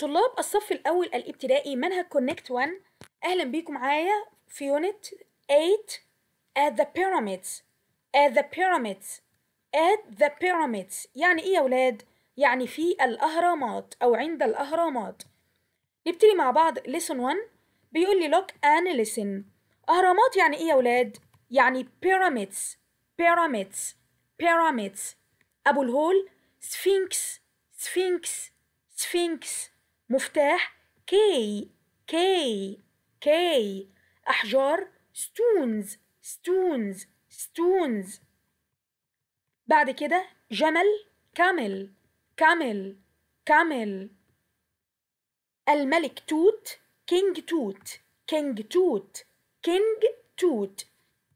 طلاب الصف الأول الابتدائي منهج كونكت 1 أهلا بيكم معايا في يونت 8 at the pyramids at the pyramids at the pyramids يعني إيه يا ولاد؟ يعني في الأهرامات أو عند الأهرامات نبتدي مع بعض lesson 1 بيقول لي look and listen أهرامات يعني إيه يا ولاد؟ يعني pyramids pyramids pyramids أبو الهول سفينكس سفينكس سفينكس مفتاح كي كي كي أحجار ستونز ستونز ستونز بعد كده جمل كامل كامل كامل الملك توت كينج توت كينج توت كينج توت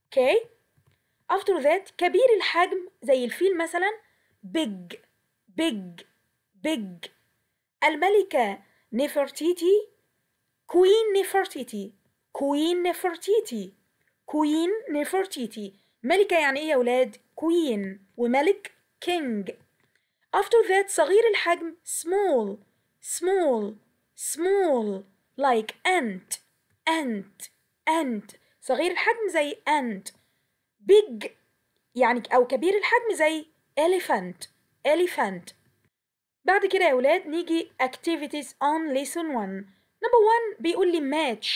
اوكي افتر ذات كبير الحجم زي الفيل مثلا بيج بيج بيج الملكة نفرتيتي كوين نفرتيتي كوين نفرتيتي كوين نفرتيتي ملكة يعني ايه يا ولاد؟ كوين وملك كينج After that صغير الحجم small small small like ant ant ant صغير الحجم زي ant big يعني أو كبير الحجم زي elephant elephant بعد كده يا ولاد نيجي activities on lesson 1 number 1 بيقول لي match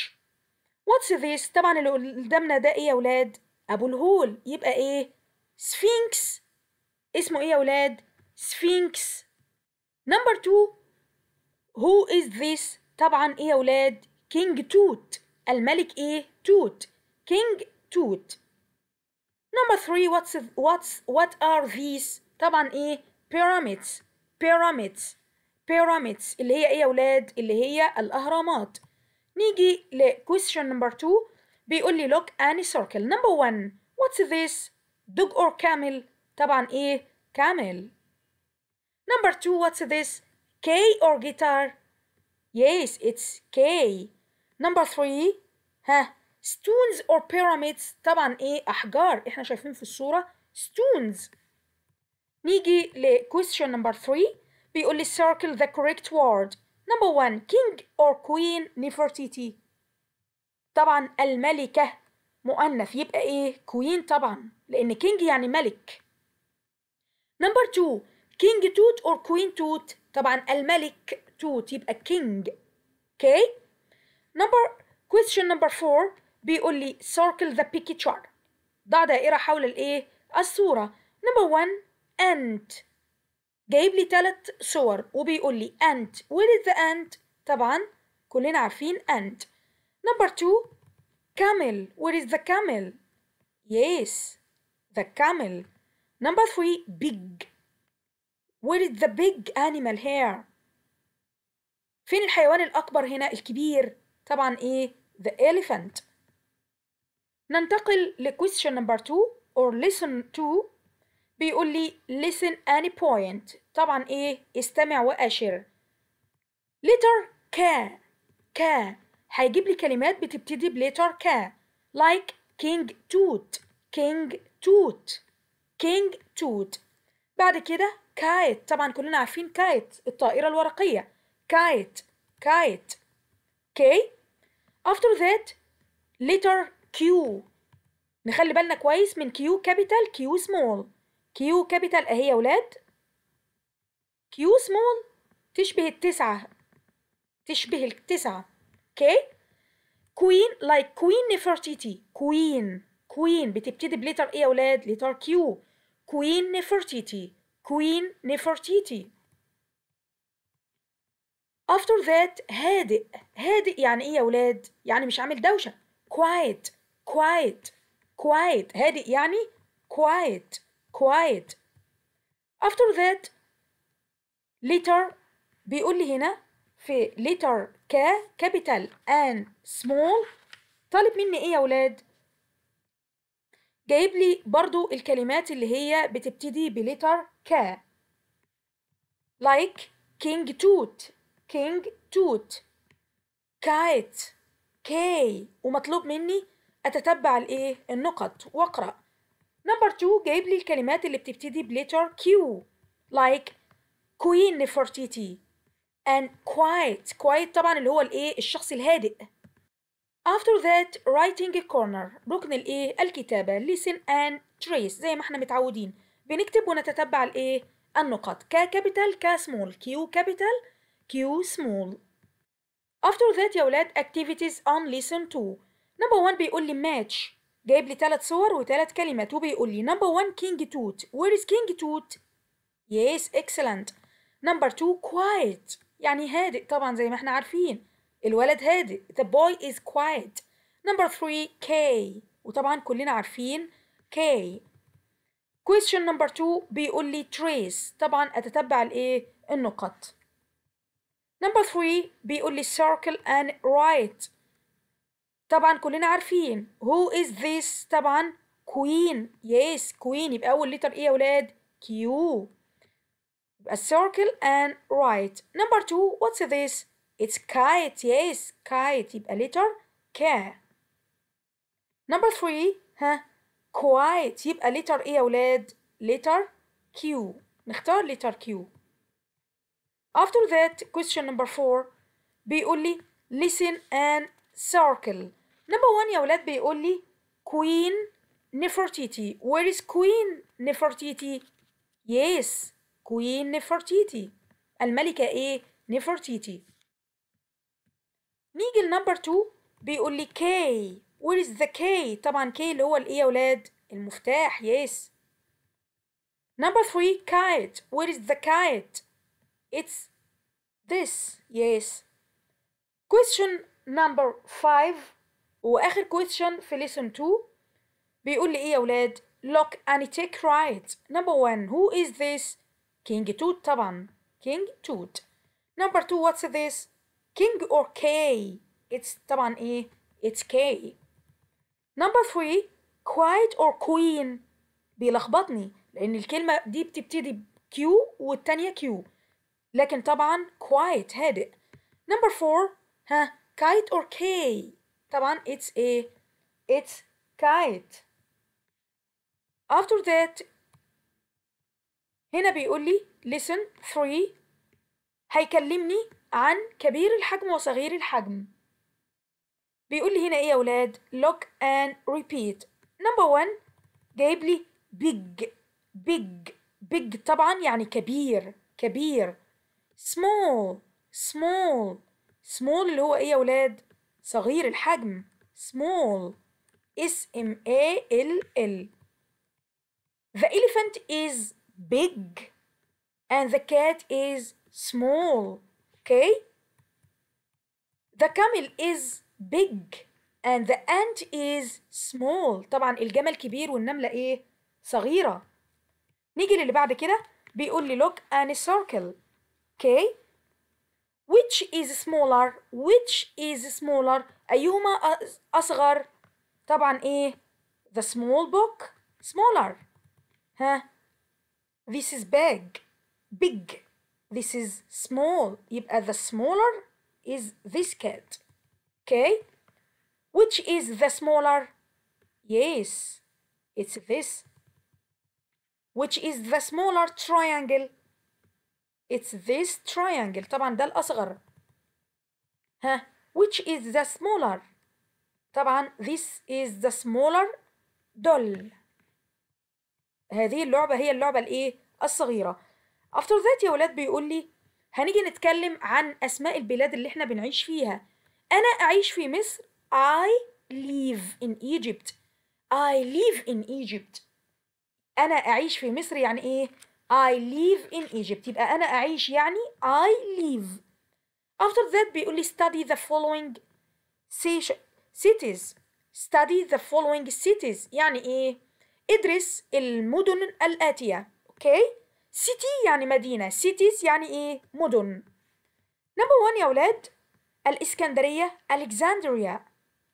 what's this طبعا اللي قدامنا ده إيه يا ولاد أبو الهول يبقى إيه sphinx اسمه إيه يا ولاد sphinx number 2 who is this طبعا إيه يا ولاد king توت الملك إيه توت king توت number 3 what's what's what are these طبعا إيه pyramids pyramids pyramids اللي هي ايه يا ولاد اللي هي الاهرامات نيجي ل question number 2 بيقول لي look any circle number 1 what's this dog or camel طبعا ايه camel number 2 what's this K or guitar yes it's K number 3 ها stones or pyramids طبعا ايه احجار احنا شايفين في الصورة stones نيجي ل question number 3 بيقول لي circle the correct word number 1 king or queen نفرتيتي طبعا الملكة مؤنث يبقى ايه queen طبعا لان king يعني ملك number 2 king توت or queen توت طبعا الملك توت يبقى king okay number question number 4 بيقول لي circle the picture ضع دائرة حول الايه الصورة number 1 أنت جايب لي ثلاث صور وبيقول لي أنت where is the أنت طبعا كلنا عارفين أنت number two camel where is the camel yes the camel number three big where is the big animal here فين الحيوان الأكبر هنا الكبير طبعا إيه the elephant ننتقل ل question number two or lesson two بيقول لي listen any point طبعا ايه استمع واشر letter K K هيجيب لي كلمات بتبتدي بليتر K like king toot king toot king toot بعد كده كايت طبعا كلنا عارفين كايت الطائرة الورقية كايت كايت K after that letter Q نخلي بالنا كويس من Q capital Q small كيو كابيتال أهي يا ولاد كيو سمول تشبه التسعة تشبه التسعة اوكي كوين لايك كوين نفرتيتي كوين كوين بتبتدي بليتر ايه يا ولاد ليتر كيو كوين نفرتيتي كوين نفرتيتي after that هادئ هادئ يعني ايه يا ولاد يعني مش عامل دوشه quiet quiet quiet هادئ يعني quiet quiet after that letter بيقول لي هنا في letter ك capital and small طالب مني ايه يا ولاد جايب لي برضو الكلمات اللي هي بتبتدي بليتر ك like king toot king toot kite K ومطلوب مني اتتبع الايه النقط واقرأ نمبر 2 جايب لي الكلمات اللي بتبتدي بليتر كيو لايك كوين نفرتيتي and quiet quiet طبعا اللي هو الايه الشخص الهادئ after that writing a corner ركن الايه الكتابة listen and trace زي ما احنا متعودين بنكتب ونتتبع الايه النقط ك capital ك small q capital q small after that يا اولاد activities on listen 2 number 1 بيقول لي match جايب لي ثلاث صور وثلاث كلمات وبيقول لي نمبر 1 كينج توت وير از كينج توت يس اكسلنت نمبر 2 كوايت يعني هادئ طبعا زي ما احنا عارفين الولد هادئ ذا بوي از كوايت نمبر 3 كي وطبعا كلنا عارفين كي question نمبر 2 بيقول لي تريس طبعا اتتبع الايه النقط نمبر 3 بيقول لي سيركل اند رايت طبعا كلنا عارفين who is this طبعا queen yes queen يبقى اول letter ايه يا ولاد Q يبقى circle and right number two what's this it's kite yes kite يبقى letter K number three ها quiet يبقى letter ايه يا ولاد letter Q نختار letter Q after that question number four بيقول لي listen and circle نمبر 1 يا ولاد بيقول لي كوين نفرتيتي وير از كوين نفرتيتي يس كوين نفرتيتي الملكة ايه نفرتيتي نيجي لنمبر 2 بيقول لي كي وير از ذا كي طبعا كي اللي هو الايه يا ولاد المفتاح يس نمبر 3 كايت وير از ذا كايت اتس ذس يس question نمبر 5 واخر question في lesson 2 بيقول لي ايه يا ولاد look and take right number 1 who is this king toot طبعا king toot number 2 what's this king or K it's طبعا ايه it's K number 3 quiet or queen بيلخبطني لان الكلمه دي بتبتدي Q والتانية Q لكن طبعا quiet هادئ number 4 ها kite or K طبعا it's a it's kite after that هنا بيقول لي listen three هيكلمني عن كبير الحجم وصغير الحجم بيقول لي هنا ايه يا ولاد look and repeat number one جايب لي big big big طبعا يعني كبير كبير small small small اللي هو ايه يا ولاد صغير الحجم small S M A L L The elephant is big and the cat is small okay The camel is big and the ant is small طبعا الجمل كبير والنملة ايه صغيرة نيجي للي بعد كده بيقول لي look and circle okay which is smaller which is smaller أيهما أصغر طبعا إيه the small book smaller ها this is big big this is small يبقى the smaller is this cat okay which is the smaller yes it's this which is the smaller triangle It's this triangle طبعا ده الأصغر ها which is the smaller طبعا this is the smaller doll هذه اللعبة هي اللعبة الإيه الصغيرة after that يا ولاد بيقول لي هنيجي نتكلم عن أسماء البلاد اللي إحنا بنعيش فيها أنا أعيش في مصر I live in Egypt I live in Egypt أنا أعيش في مصر يعني إيه I live in Egypt يبقى أنا أعيش يعني I live after that بيقول لي study the following cities study the following cities يعني إيه ادرس المدن الآتية okay city يعني مدينة cities يعني إيه مدن number one يا أولاد الإسكندرية Alexandria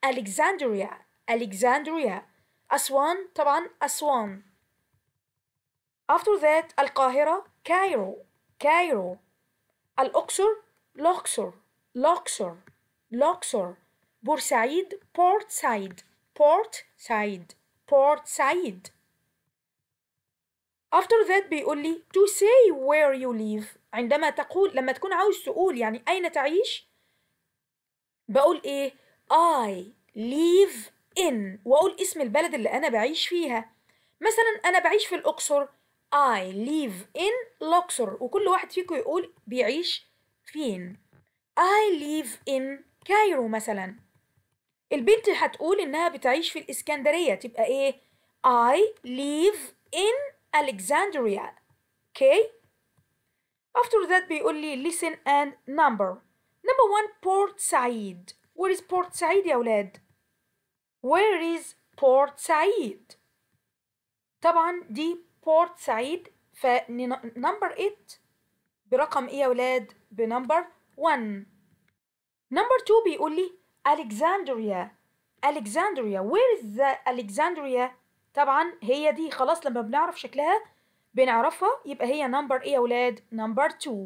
Alexandria Alexandria أسوان طبعا أسوان After that القاهرة كايرو كايرو الأقصر لوكسور لوكسور لوكسور بورسعيد بورت سعيد بورت سعيد بورت سعيد After that بيقول لي to say where you live عندما تقول لما تكون عاوز تقول يعني أين تعيش بقول إيه I live in وأقول اسم البلد اللي أنا بعيش فيها مثلا أنا بعيش في الأقصر I live in Luxor. وكل واحد فيكم يقول بيعيش فين I live in Cairo, مثلا البنت هتقول انها بتعيش في الاسكندرية تبقى ايه I live in Alexandria okay after that بيقول لي listen and number number one Port Said where is Port Said يا ولاد where is Port Said طبعا دي بورت سعيد فنمبر 8 برقم ايه يا ولاد بنمبر 1 نمبر 2 بيقول لي الكساندريا الكساندريا وير از الكساندريا طبعا هي دي خلاص لما بنعرف شكلها بنعرفها يبقى هي نمبر ايه يا ولاد نمبر 2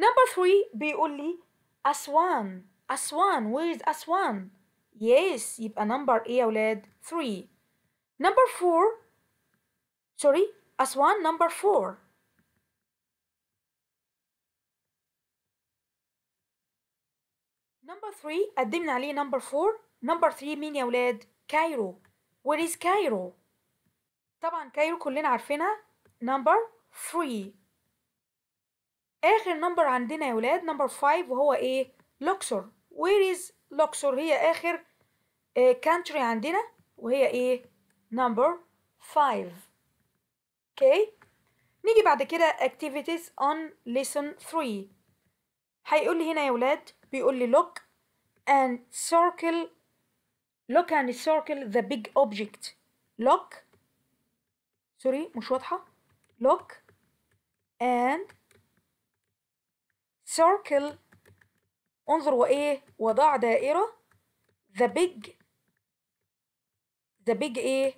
نمبر 3 بيقول لي اسوان اسوان وير از اسوان يس يبقى نمبر ايه يا ولاد 3 نمبر 4 sorry, Aswan number four. Number three, قدمنا عليه number four. Number three, مين يا ولاد؟ كايرو. Where is Cairo? طبعا كايرو كلنا عارفينها. Number three. آخر number عندنا يا ولاد number five وهو إيه؟ لوكسور. Where is لوكسور؟ هي آخر country عندنا وهي إيه؟ Number five. اوكي نيجي بعد كده activities on lesson 3 هيقول لي هنا يا ولاد بيقول لي look and circle look and circle the big object look سوري مش واضحة look and circle انظر وايه وضع دائرة the big the big ايه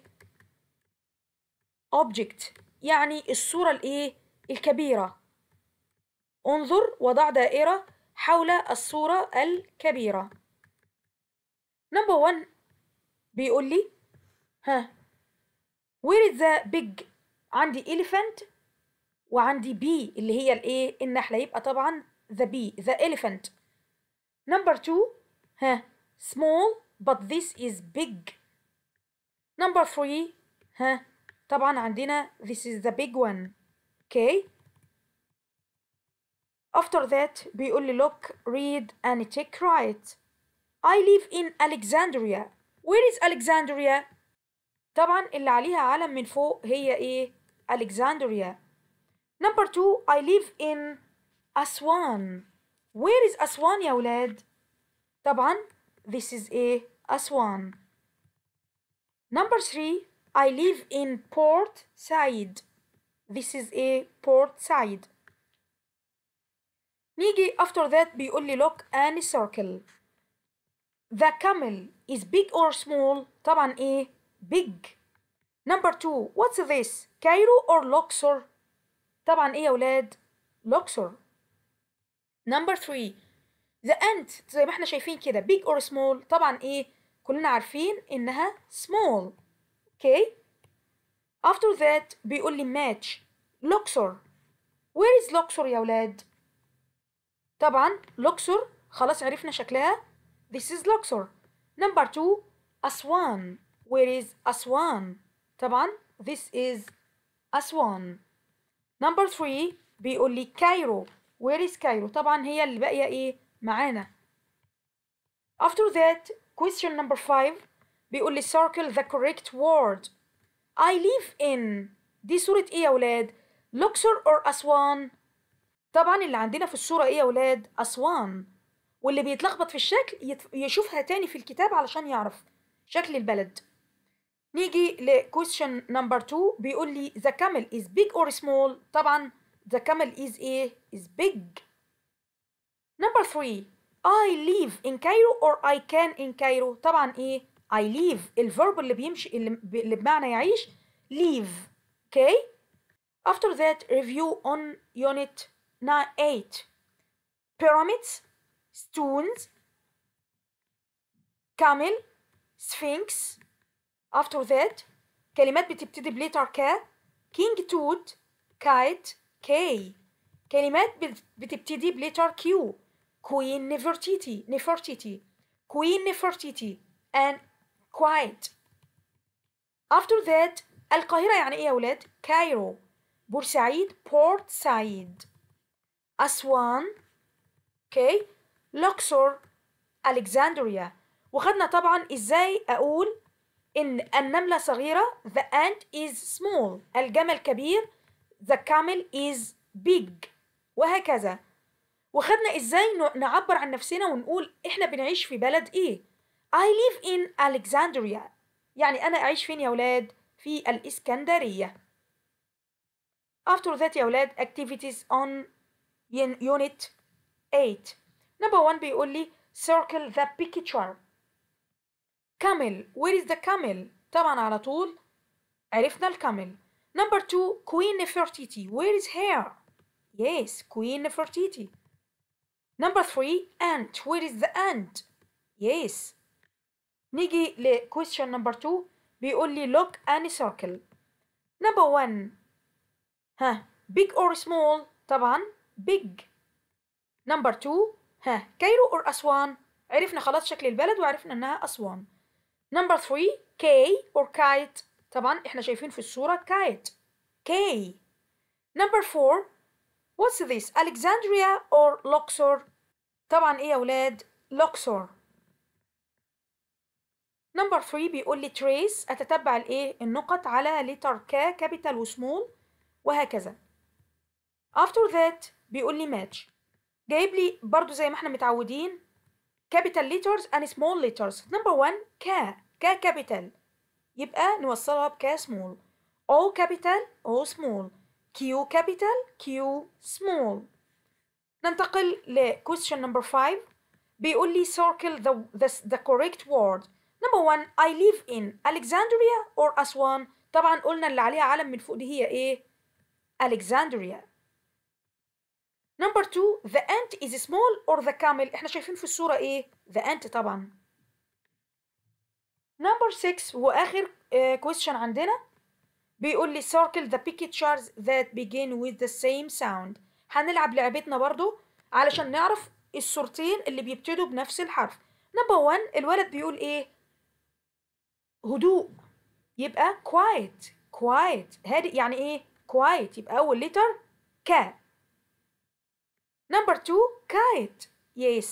object يعني الصورة الايه الكبيرة انظر وضع دائرة حول الصورة الكبيرة نمبر 1 بيقول لي ها where is the big عندي elephant وعندي بي اللي هي الايه النحلة يبقى طبعا the bee the elephant number 2 ها small but this is big number 3 ها طبعا عندنا this is the big one okay after that بيقول لي look read and check right I live in Alexandria where is Alexandria طبعا اللي عليها علم من فوق هي ايه Alexandria number two I live in Aswan where is Aswan يا ولاد طبعا this is ايه Aswan number three I live in Port Said. This is a Port Said. نيجي after that بيقول لي look and circle. The camel is big or small؟ طبعا ايه؟ big. Number two, what's this? Cairo or Luxor? طبعا ايه يا ولاد؟ Luxor. Number three, the ant زي ما احنا شايفين كده big or small؟ طبعا ايه؟ كلنا عارفين انها small. okay after that بيقول لي match Luxor where is Luxor يا ولاد طبعا Luxor خلاص عرفنا شكلها this is Luxor number two Aswan where is Aswan طبعا this is Aswan number three بيقول لي Cairo where is Cairo طبعا هي اللي باقيه ايه معانا after that question number five بيقول لي circle the correct word I live in دي صورة ايه يا ولاد لوكسور or أسوان طبعا اللي عندنا في الصورة ايه يا ولاد أسوان واللي بيتلخبط في الشكل يشوفها تاني في الكتاب علشان يعرف شكل البلد نيجي لكويشن نمبر 2 بيقول لي the camel is big or small طبعا the camel is ايه is big number three I live in Cairo or I can in Cairo طبعا ايه I leave الفيرب اللي بيمشي اللي بمعنى يعيش leave okay after that review on unit 8 pyramids stones camel sphinx after that كلمات بتبتدي بليتر ك king toad kite k كلمات بتبتدي بليتر q queen nefertiti nefertiti queen nefertiti and quiet after that القاهرة يعني إيه يا ولاد؟ كايرو بورسعيد بورت سعيد أسوان okay لوكسور ألكساندريا وخدنا طبعا إزاي أقول إن النملة صغيرة the ant is small الجمل كبير the camel is big وهكذا وخدنا إزاي نعبر عن نفسنا ونقول إحنا بنعيش في بلد إيه I live in Alexandria يعني أنا أعيش فين يا في الإسكندرية After that يا أولاد, activities on unit 8 Number 1 بيقول لي circle the picture camel where is the camel طبعا على طول عرفنا الكامل Number 2 Queen Nefertiti where is her Yes Queen Nefertiti Number 3 ant where is the ant Yes نيجي ل question number 2 بيقول لي look any circle number 1 ها big or small طبعا big number 2 ها كايرو or أسوان عرفنا خلاص شكل البلد وعرفنا إنها أسوان number 3 كي or kite طبعا إحنا شايفين في الصورة kite كي number 4 what's this Alexandria or Luxor طبعا إيه يا ولاد Luxor نمبر 3 بيقول لي تريس اتتبع الايه النقط على ليتر ك كابيتال وسمول وهكذا after that بيقول لي ماتش جايب لي برضو زي ما احنا متعودين كابيتال ليترز and small letters نمبر 1 ك ك كابيتال يبقى نوصلها بك سمول او كابيتال او سمول كيو كابيتال كيو سمول ننتقل ل question number 5 بيقول لي circle the, the, the correct word نمبر 1 اي ليف ان الكساندريا اور اسوان طبعا قلنا اللي عليها علم من فوق دي هي ايه الكساندريا نمبر 2 ذا انت از سمول اور ذا كامل احنا شايفين في الصورة ايه ذا انت طبعا نمبر 6 واخر كويستشن آه، uh, عندنا بيقول لي circle the pictures that begin with the same sound هنلعب لعبتنا برضو علشان نعرف الصورتين اللي بيبتدوا بنفس الحرف نمبر 1 الولد بيقول ايه هدوء يبقى quiet quiet هادئ يعني ايه quiet يبقى اول لتر ك نمبر 2 kite yes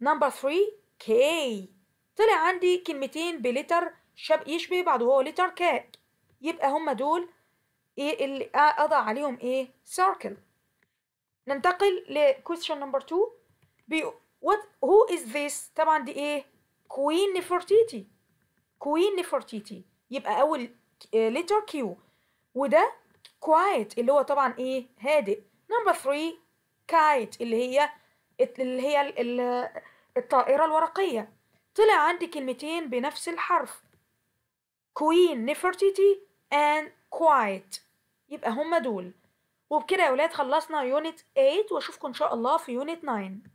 نمبر 3 كي طلع عندي كلمتين بلتر شب يشبه بعض وهو لتر ك يبقى هما دول ايه اللي اضع عليهم ايه circle ننتقل ل question number 2 بي what who is this طبعا دي ايه كوين نفرتيتي كوين نفرتيتي يبقى اول ليتر كيو آه، وده كوايت اللي هو طبعا ايه هادئ نمبر 3 كايت اللي هي اللي هي الطائره الورقيه طلع عندي كلمتين بنفس الحرف كوين نفرتيتي and quiet يبقى هما دول وبكده يا ولاد خلصنا يونت 8 واشوفكم ان شاء الله في يونت 9